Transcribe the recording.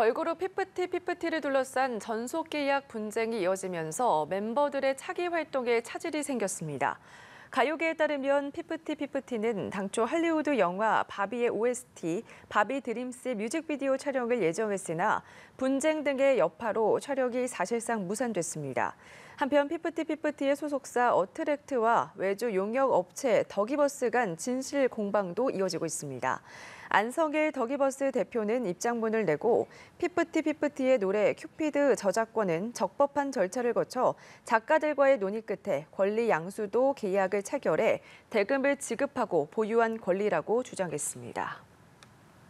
걸그룹 피프티 피프티를 둘러싼 전속 계약 분쟁이 이어지면서 멤버들의 차기 활동에 차질이 생겼습니다. 가요계에 따르면 피프티 피프티는 당초 할리우드 영화 바비의 OST, 바비 드림스 뮤직비디오 촬영을 예정했으나 분쟁 등의 여파로 촬영이 사실상 무산됐습니다. 한편 피프티 피프티의 소속사 어트랙트와 외주 용역 업체 더기버스 간 진실 공방도 이어지고 있습니다. 안성일 더기버스 대표는 입장문을 내고 피프티 피프티의 노래 큐피드 저작권은 적법한 절차를 거쳐 작가들과의 논의 끝에 권리 양수도 계약을 체결해 대금을 지급하고 보유한 권리라고 주장했습니다.